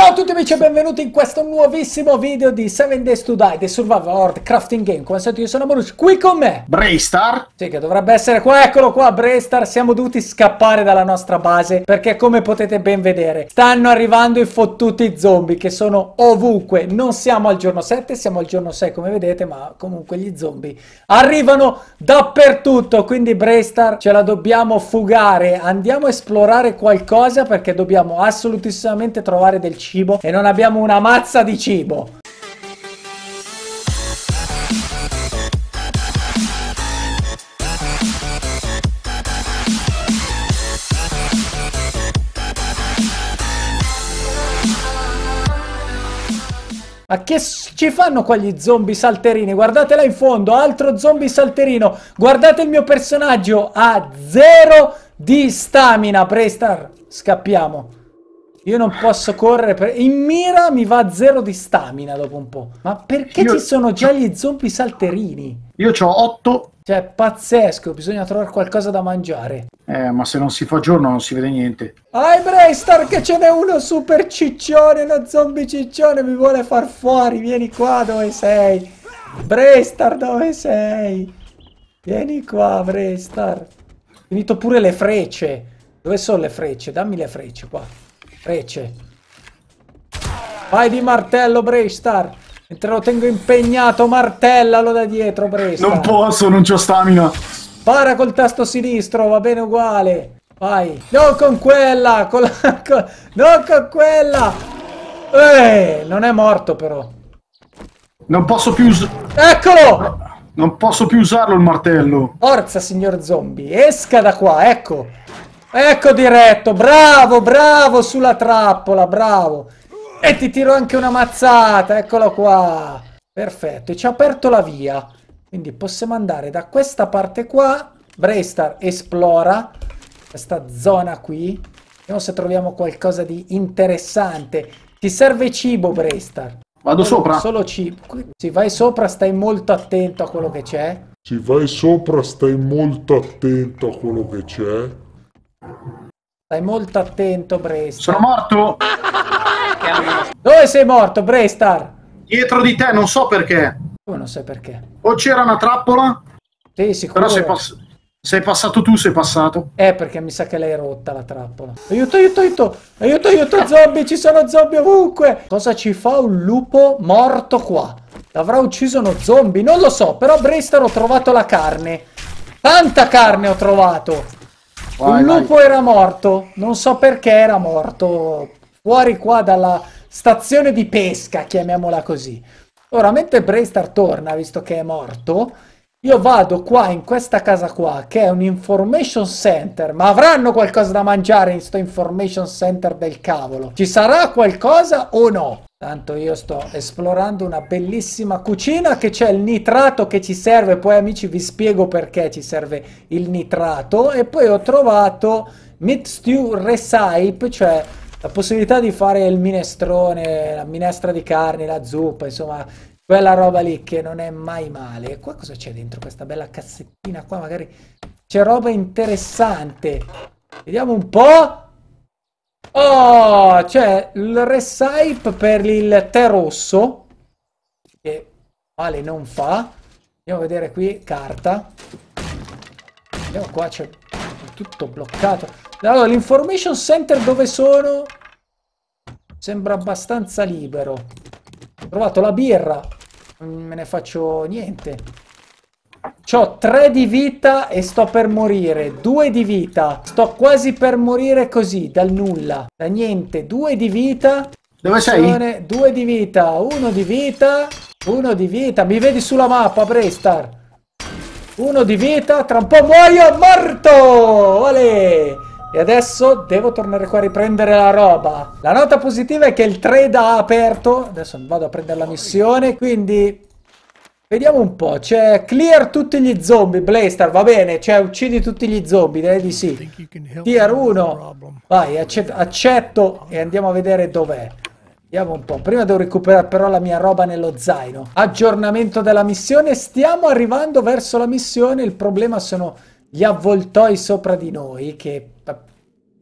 Ciao a tutti amici e benvenuti in questo nuovissimo video di 7 Days to Die, The Survival World Crafting Game. Come sempre io sono Marush, qui con me... Braystar? Sì, che dovrebbe essere qua, eccolo qua, Braystar. Siamo dovuti scappare dalla nostra base, perché come potete ben vedere, stanno arrivando i fottuti zombie, che sono ovunque. Non siamo al giorno 7, siamo al giorno 6, come vedete, ma comunque gli zombie arrivano dappertutto. Quindi Braystar, ce la dobbiamo fugare. Andiamo a esplorare qualcosa, perché dobbiamo assolutamente trovare del cibo cibo e non abbiamo una mazza di cibo. Ma che ci fanno qua gli zombie salterini? Guardate là in fondo, altro zombie salterino. Guardate il mio personaggio a zero di stamina. Prestar, scappiamo. Io non posso correre per... In mira mi va a zero di stamina dopo un po'. Ma perché Io... ci sono già gli zombie salterini? Io ho otto. Cioè, pazzesco, bisogna trovare qualcosa da mangiare. Eh, ma se non si fa giorno non si vede niente. Ai ah, Braystar che ce n'è uno super ciccione, uno zombie ciccione, mi vuole far fuori. Vieni qua dove sei. Braystar dove sei? Vieni qua, Braystar. Finito pure le frecce. Dove sono le frecce? Dammi le frecce qua. Frecce. Vai di martello, Braystar. Mentre lo tengo impegnato, martellalo da dietro, Braystar. Non posso, non c'ho stamina. Spara col tasto sinistro, va bene uguale. Vai. Non con quella, con la, con... non con quella. Eh, non è morto però. Non posso più Eccolo! Non posso più usarlo il martello. Forza, signor zombie. Esca da qua, ecco. Ecco diretto, bravo, bravo sulla trappola, bravo. E ti tiro anche una mazzata, eccolo qua. Perfetto, e ci ha aperto la via. Quindi possiamo andare da questa parte qua. Braystar esplora questa zona qui. Vediamo se troviamo qualcosa di interessante. Ti serve cibo, Braystar. Vado sopra. Solo cibo. Se vai sopra stai molto attento a quello che c'è. Se vai sopra stai molto attento a quello che c'è. Stai molto attento, Brestar. Sono morto! Dove sei morto, Brestar? Dietro di te, non so perché. Come non sai perché? O c'era una trappola? Sì, sicuro. Però sei, pass sei, passato tu, sei passato. Eh, perché mi sa che l'hai rotta la trappola. Aiuto, aiuto, aiuto! Aiuto, aiuto, zombie! Ci sono zombie ovunque! Cosa ci fa un lupo morto qua? L'avrà ucciso uno zombie? Non lo so, però Brestar ho trovato la carne. Tanta carne ho trovato! Vai, un lupo vai. era morto, non so perché era morto, fuori qua dalla stazione di pesca, chiamiamola così. Ora, mentre Braystar torna, visto che è morto, io vado qua in questa casa qua, che è un information center, ma avranno qualcosa da mangiare in sto information center del cavolo? Ci sarà qualcosa o no? Tanto io sto esplorando una bellissima cucina che c'è il nitrato che ci serve, poi amici vi spiego perché ci serve il nitrato e poi ho trovato meat stew recipe, cioè la possibilità di fare il minestrone, la minestra di carne, la zuppa, insomma quella roba lì che non è mai male. E qua cosa c'è dentro questa bella cassettina qua? Magari c'è roba interessante. Vediamo un po'. Oh, c'è il recipe per il tè rosso, che male non fa. Andiamo a vedere qui, carta. Vediamo qua, c'è tutto bloccato. Allora, l'information center dove sono? Sembra abbastanza libero. Ho trovato la birra, non me ne faccio niente. Ho 3 di vita e sto per morire. 2 di vita. Sto quasi per morire così, dal nulla. Da niente. 2 di vita. Dove sei? 2 di vita. 1 di vita. 1 di vita. Mi vedi sulla mappa, Brestar. 1 di vita. Tra un po' muoio morto. Olè. E adesso devo tornare qua a riprendere la roba. La nota positiva è che il trade ha aperto. Adesso vado a prendere la missione, quindi... Vediamo un po', c'è clear tutti gli zombie, Blaster, va bene, cioè uccidi tutti gli zombie, dai di sì. Tier 1, vai, accetto, accetto e andiamo a vedere dov'è. Vediamo un po', prima devo recuperare però la mia roba nello zaino. Aggiornamento della missione, stiamo arrivando verso la missione, il problema sono gli avvoltoi sopra di noi che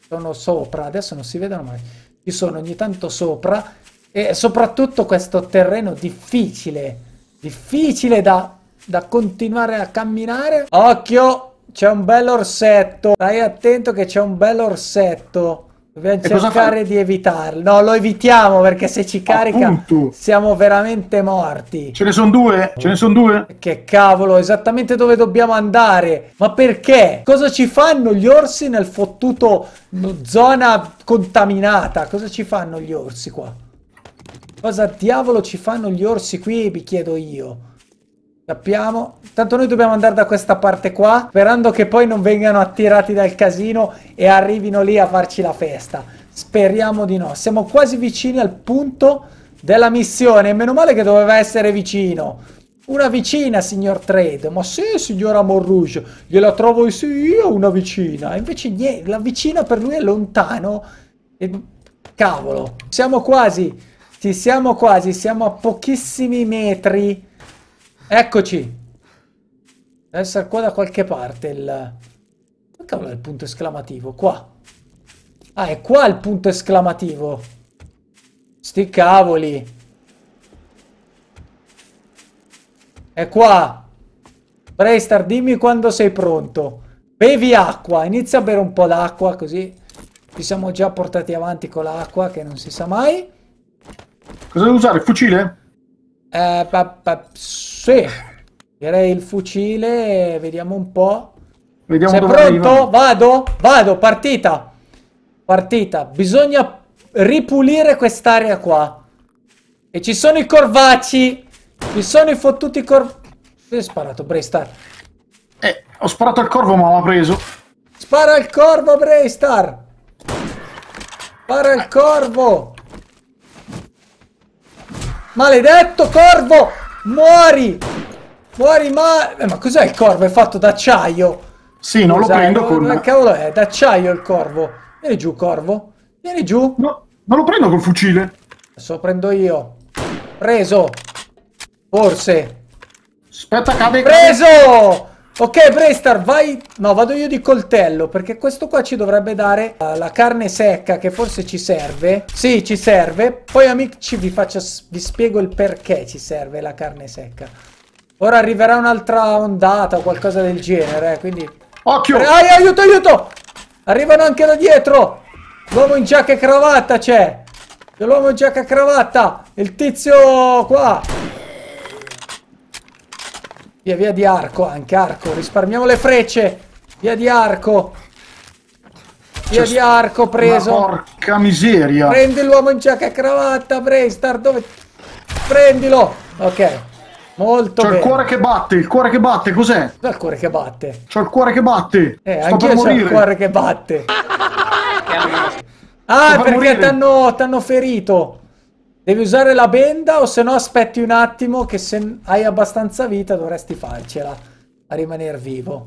sono sopra, adesso non si vedono mai, ci sono ogni tanto sopra e soprattutto questo terreno difficile, difficile da, da continuare a camminare. Occhio, c'è un bel orsetto, stai attento che c'è un bel orsetto. Dobbiamo e cercare di evitarlo. No, lo evitiamo perché se ci carica Appunto. siamo veramente morti. Ce ne sono due? Ce ne sono due? Che cavolo, esattamente dove dobbiamo andare? Ma perché? Cosa ci fanno gli orsi nel fottuto zona contaminata? Cosa ci fanno gli orsi qua? Cosa diavolo ci fanno gli orsi qui? mi chiedo io. Sappiamo. Tanto noi dobbiamo andare da questa parte qua, sperando che poi non vengano attirati dal casino e arrivino lì a farci la festa. Speriamo di no. Siamo quasi vicini al punto della missione. Meno male che doveva essere vicino. Una vicina, signor Trade. Ma sì, signora Morrouge, gliela trovo sì, io una vicina. Invece niente, la vicina per lui è lontano. E... Cavolo. Siamo quasi. Ci siamo quasi. Siamo a pochissimi metri Eccoci. Deve essere qua da qualche parte il... Dove cavolo è il punto esclamativo? Qua. Ah, è qua il punto esclamativo. Sti cavoli. È qua. Braystar, dimmi quando sei pronto. Bevi acqua. Inizia a bere un po' d'acqua così ci siamo già portati avanti con l'acqua che non si sa mai. Cosa devo usare? Il fucile? Eh, pa, pa, sì, direi il fucile, vediamo un po'. Vediamo Sei pronto? Arriva. Vado, vado, partita. Partita, bisogna ripulire quest'area qua. E ci sono i corvacci, ci sono i fottuti corvacci. Ho sparato, Braystar. Eh, ho sparato al corvo ma l'ha preso. Spara il corvo, Braystar! Spara il corvo! Maledetto corvo! Muori! Muori ma... Eh, ma cos'è il corvo? È fatto d'acciaio! Sì, non Scusa, lo prendo eh, con... Ma cavolo è? D'acciaio il corvo! Vieni giù, corvo! Vieni giù! No, non lo prendo col fucile! Adesso lo prendo io! Preso! Forse! Aspetta, cade! Preso! Ok, Brestar, vai... No, vado io di coltello, perché questo qua ci dovrebbe dare uh, la carne secca, che forse ci serve. Sì, ci serve. Poi, amici, vi, faccio, vi spiego il perché ci serve la carne secca. Ora arriverà un'altra ondata o qualcosa del genere, eh, quindi... Occhio! Ai, aiuto, aiuto! Arrivano anche da dietro! L'uomo in giacca e cravatta c'è! L'uomo in giacca e cravatta! Il tizio qua! Via, via di arco, anche arco. Risparmiamo le frecce. Via di arco. Via di arco preso. Porca miseria. Prendi l'uomo in giacca e cravatta, Brainstar. Dove... Prendilo. Ok. Molto C'è il cuore che batte, il cuore che batte, cos'è? C'ho il cuore che batte. C'è il cuore che batte. Eh, anche anch'io il cuore che batte. ah, Sto perché t'hanno ferito. Devi usare la benda o se no aspetti un attimo che se hai abbastanza vita dovresti farcela a rimanere vivo.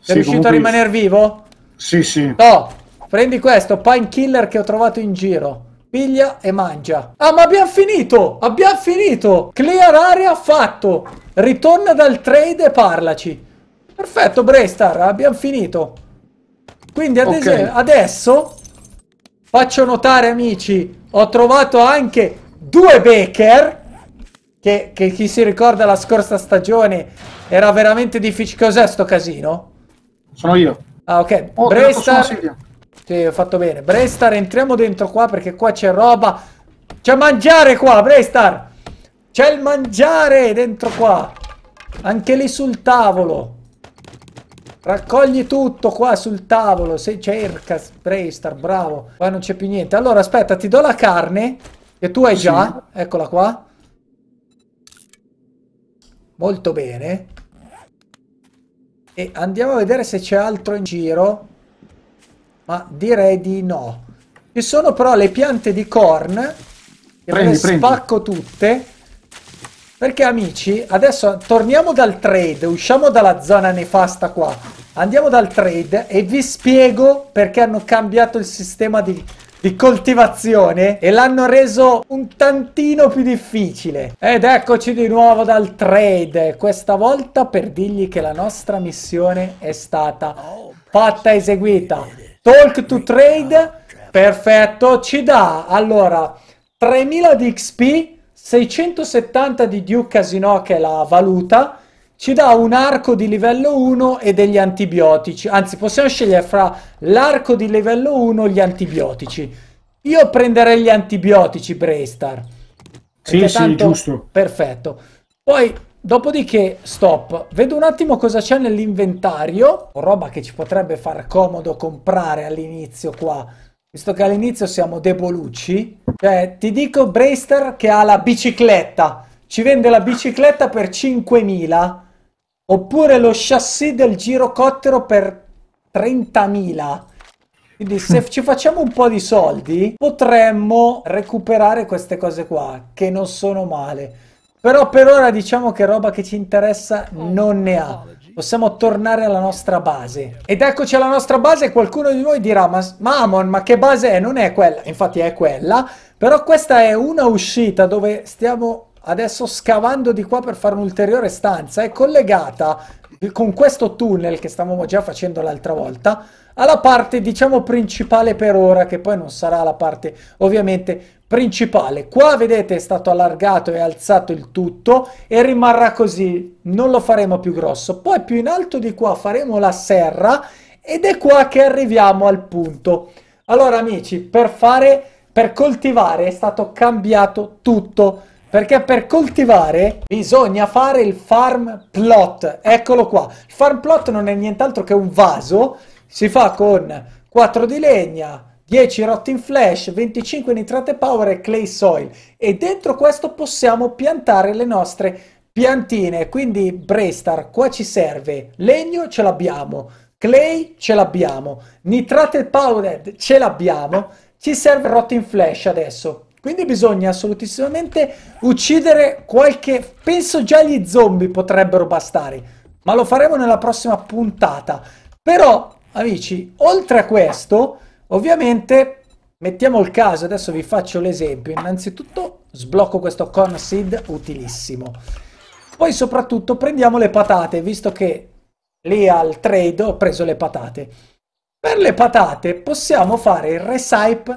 Sei sì, riuscito comunque... a rimanere vivo? Sì, sì. No, prendi questo, Pine Killer che ho trovato in giro. Piglia e mangia. Ah, ma abbiamo finito! Abbiamo finito! Clear area fatto! Ritorna dal trade e parlaci. Perfetto, Brestar, abbiamo finito. Quindi ad okay. adesso faccio notare, amici, ho trovato anche due Baker, che, che, chi si ricorda la scorsa stagione era veramente difficile. Cos'è sto casino? Sono io. Ah, ok. Oh, Brestar... Sì, ho fatto bene. Brestar, entriamo dentro qua perché qua c'è roba. C'è mangiare qua, Brestar! C'è il mangiare dentro qua. Anche lì sul tavolo. Raccogli tutto qua sul tavolo. Se cerca, Brestar, bravo. Qua non c'è più niente. Allora, aspetta, ti do la carne. Che tu hai sì. già, eccola qua. Molto bene. E andiamo a vedere se c'è altro in giro. Ma direi di no. Ci sono però le piante di corn. Che prendi, prendi. spacco tutte. Perché amici, adesso torniamo dal trade, usciamo dalla zona nefasta qua. Andiamo dal trade e vi spiego perché hanno cambiato il sistema di di coltivazione e l'hanno reso un tantino più difficile. Ed eccoci di nuovo dal trade, questa volta per dirgli che la nostra missione è stata fatta eseguita. Talk to trade, perfetto, ci dà allora 3000 di XP, 670 di Duke Casino che è la valuta, ci dà un arco di livello 1 e degli antibiotici. Anzi, possiamo scegliere fra l'arco di livello 1 e gli antibiotici. Io prenderei gli antibiotici, Braystar. Sì, sì, giusto. Perfetto. Poi, dopodiché, stop. Vedo un attimo cosa c'è nell'inventario. Roba che ci potrebbe far comodo comprare all'inizio qua. Visto che all'inizio siamo debolucci. Cioè, ti dico Braystar che ha la bicicletta. Ci vende la bicicletta per 5.000 Oppure lo chassis del girocottero per 30.000. Quindi se ci facciamo un po' di soldi potremmo recuperare queste cose qua, che non sono male. Però per ora diciamo che roba che ci interessa oh, non ne ha. Possiamo tornare alla nostra base. Ed eccoci alla nostra base qualcuno di noi dirà ma Mamon ma che base è? Non è quella. Infatti è quella. Però questa è una uscita dove stiamo adesso scavando di qua per fare un'ulteriore stanza, è collegata con questo tunnel che stavamo già facendo l'altra volta, alla parte diciamo principale per ora, che poi non sarà la parte ovviamente principale. Qua vedete è stato allargato e alzato il tutto e rimarrà così, non lo faremo più grosso. Poi più in alto di qua faremo la serra ed è qua che arriviamo al punto. Allora amici, per fare, per coltivare è stato cambiato tutto perché per coltivare bisogna fare il farm plot. Eccolo qua. Il farm plot non è nient'altro che un vaso. Si fa con 4 di legna, 10 rotting flash, 25 nitrate power e clay soil. E dentro questo possiamo piantare le nostre piantine. Quindi Brestar, qua ci serve. Legno ce l'abbiamo. Clay ce l'abbiamo. Nitrate power ce l'abbiamo. Ci serve rotting flash adesso. Quindi bisogna assolutissimamente uccidere qualche... Penso già gli zombie potrebbero bastare, ma lo faremo nella prossima puntata. Però, amici, oltre a questo, ovviamente, mettiamo il caso, adesso vi faccio l'esempio. Innanzitutto sblocco questo corn seed, utilissimo. Poi soprattutto prendiamo le patate, visto che lì al trade ho preso le patate. Per le patate possiamo fare il recipe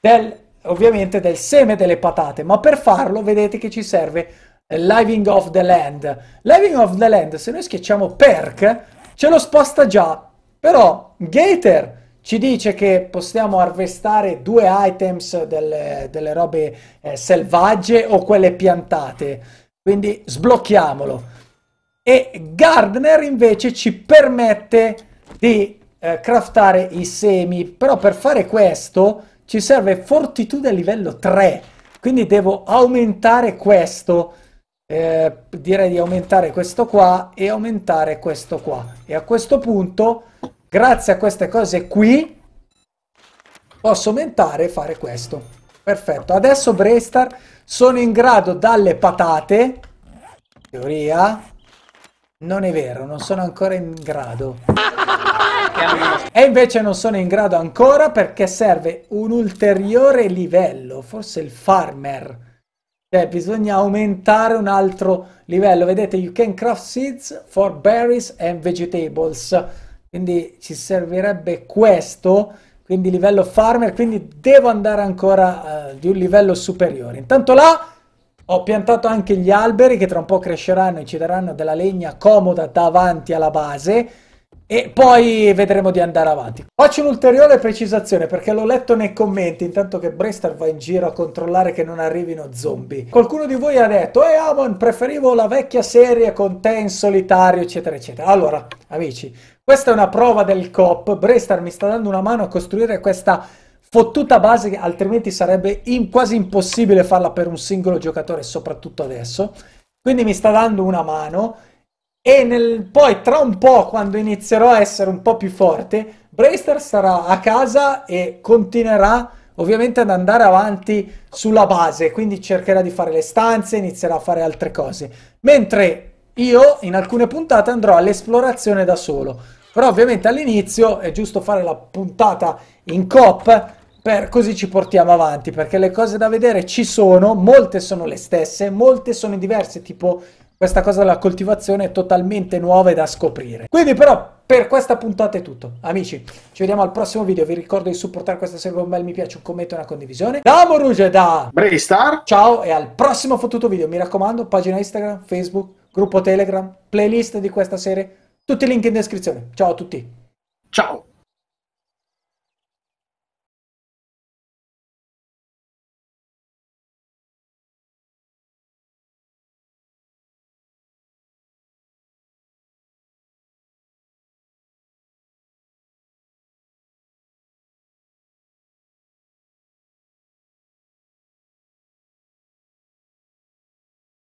del ovviamente del seme delle patate, ma per farlo vedete che ci serve Living of the Land. Living of the Land, se noi schiacciamo perk, ce lo sposta già, però Gator ci dice che possiamo harvestare due items delle, delle robe eh, selvagge o quelle piantate, quindi sblocchiamolo. E Gardner invece ci permette di eh, craftare i semi, però per fare questo ci serve fortitudine a livello 3, quindi devo aumentare questo, eh, direi di aumentare questo qua e aumentare questo qua. E a questo punto, grazie a queste cose qui, posso aumentare e fare questo. Perfetto, adesso Brestar sono in grado dalle patate, teoria, non è vero, non sono ancora in grado. E invece non sono in grado ancora perché serve un ulteriore livello, forse il farmer. Cioè, bisogna aumentare un altro livello. Vedete, you can craft seeds for berries and vegetables. Quindi ci servirebbe questo, quindi livello farmer, quindi devo andare ancora uh, di un livello superiore. Intanto là ho piantato anche gli alberi che tra un po' cresceranno e ci daranno della legna comoda davanti alla base e poi vedremo di andare avanti. Faccio un'ulteriore precisazione perché l'ho letto nei commenti intanto che Brestar va in giro a controllare che non arrivino zombie. Qualcuno di voi ha detto «Eh Amon, preferivo la vecchia serie con te in solitario, eccetera, eccetera». Allora, amici, questa è una prova del COP. Brestar mi sta dando una mano a costruire questa fottuta base che altrimenti sarebbe in, quasi impossibile farla per un singolo giocatore, soprattutto adesso. Quindi mi sta dando una mano e nel, poi tra un po', quando inizierò a essere un po' più forte, Bracer sarà a casa e continuerà ovviamente ad andare avanti sulla base, quindi cercherà di fare le stanze, inizierà a fare altre cose. Mentre io in alcune puntate andrò all'esplorazione da solo. Però ovviamente all'inizio è giusto fare la puntata in cop per, così ci portiamo avanti, perché le cose da vedere ci sono, molte sono le stesse, molte sono diverse, tipo questa cosa della coltivazione è totalmente nuova e da scoprire. Quindi però per questa puntata è tutto. Amici, ci vediamo al prossimo video. Vi ricordo di supportare questa serie con un bel mi piace, un commento e una condivisione. Da Moruge, da Braystar. Ciao e al prossimo fottuto video. Mi raccomando, pagina Instagram, Facebook, gruppo Telegram, playlist di questa serie. Tutti i link in descrizione. Ciao a tutti. Ciao.